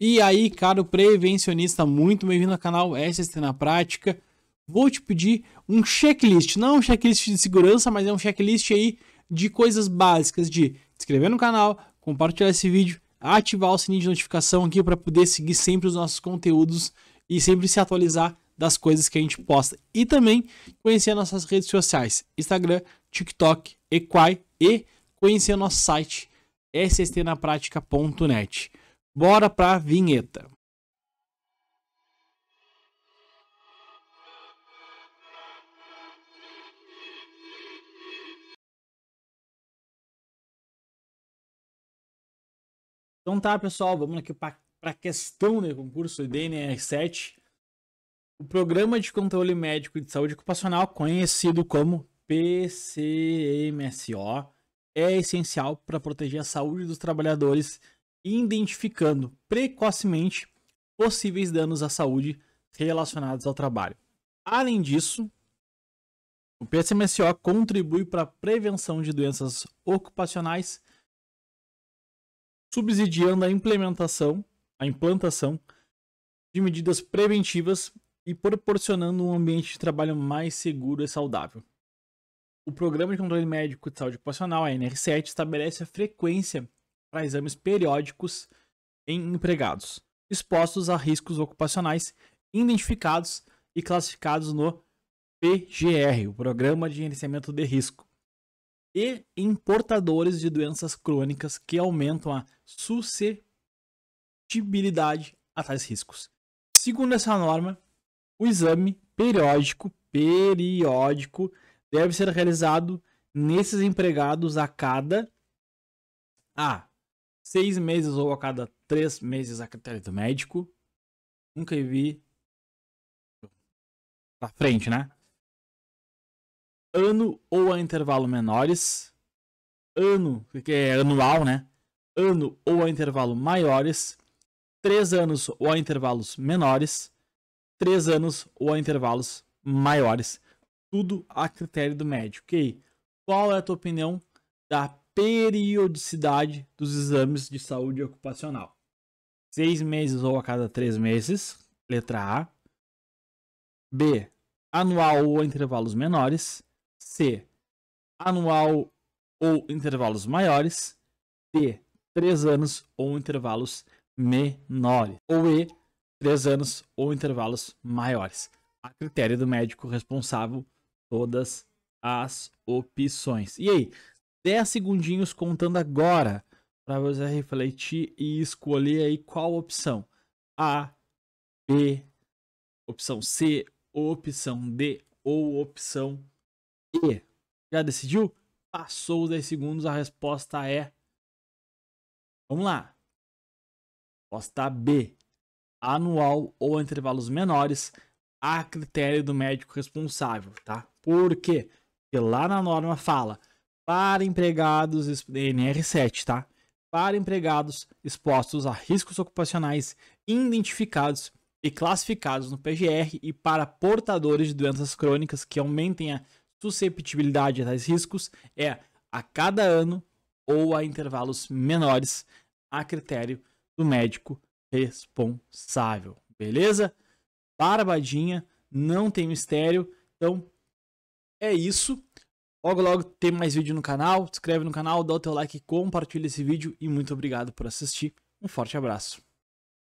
E aí, caro prevencionista, muito bem-vindo ao canal SST na Prática. Vou te pedir um checklist, não um checklist de segurança, mas é um checklist aí de coisas básicas de se inscrever no canal, compartilhar esse vídeo, ativar o sininho de notificação aqui para poder seguir sempre os nossos conteúdos e sempre se atualizar das coisas que a gente posta. E também conhecer nossas redes sociais, Instagram, TikTok, Equai e conhecer nosso site sstnapratica.net. Bora pra vinheta. Então tá, pessoal, vamos aqui para a questão do concurso IDNR7. O Programa de Controle Médico de Saúde Ocupacional, conhecido como PCMSO, é essencial para proteger a saúde dos trabalhadores identificando precocemente possíveis danos à saúde relacionados ao trabalho. Além disso, o PSMSO contribui para a prevenção de doenças ocupacionais, subsidiando a implementação, a implantação de medidas preventivas e proporcionando um ambiente de trabalho mais seguro e saudável. O Programa de Controle Médico de Saúde Ocupacional, a NR7, estabelece a frequência para exames periódicos em empregados expostos a riscos ocupacionais identificados e classificados no PGR, o Programa de Gerenciamento de Risco, e em portadores de doenças crônicas que aumentam a suscetibilidade a tais riscos. Segundo essa norma, o exame periódico periódico deve ser realizado nesses empregados a cada a seis meses ou a cada três meses a critério do médico. Nunca vi pra frente, né? Ano ou a intervalo menores. Ano, que é anual, né? Ano ou a intervalo maiores. Três anos ou a intervalos menores. Três anos ou a intervalos maiores. Tudo a critério do médico. Ok? Qual é a tua opinião da periodicidade dos exames de saúde ocupacional. Seis meses ou a cada três meses, letra A. B. Anual ou intervalos menores. C. Anual ou intervalos maiores. D. Três anos ou intervalos menores. Ou E. Três anos ou intervalos maiores. A critério do médico responsável todas as opções. E aí, 10 segundinhos contando agora para você refletir e escolher aí qual opção. A, B, opção C, opção D ou opção E. Já decidiu? Passou os 10 segundos, a resposta é. Vamos lá. Resposta B. Anual ou intervalos menores, a critério do médico responsável, tá? Por quê? Porque lá na norma fala para empregados NR7, tá? Para empregados expostos a riscos ocupacionais identificados e classificados no PGR e para portadores de doenças crônicas que aumentem a susceptibilidade a tais riscos é a cada ano ou a intervalos menores a critério do médico responsável. Beleza? Barbadinha, não tem mistério. Então, é isso. Logo, logo tem mais vídeo no canal. Se inscreve no canal, dá o teu like, compartilha esse vídeo e muito obrigado por assistir. Um forte abraço.